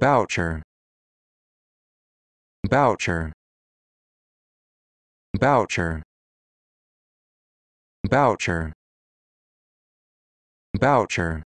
Boucher. Boucher. Boucher. Boucher. Boucher.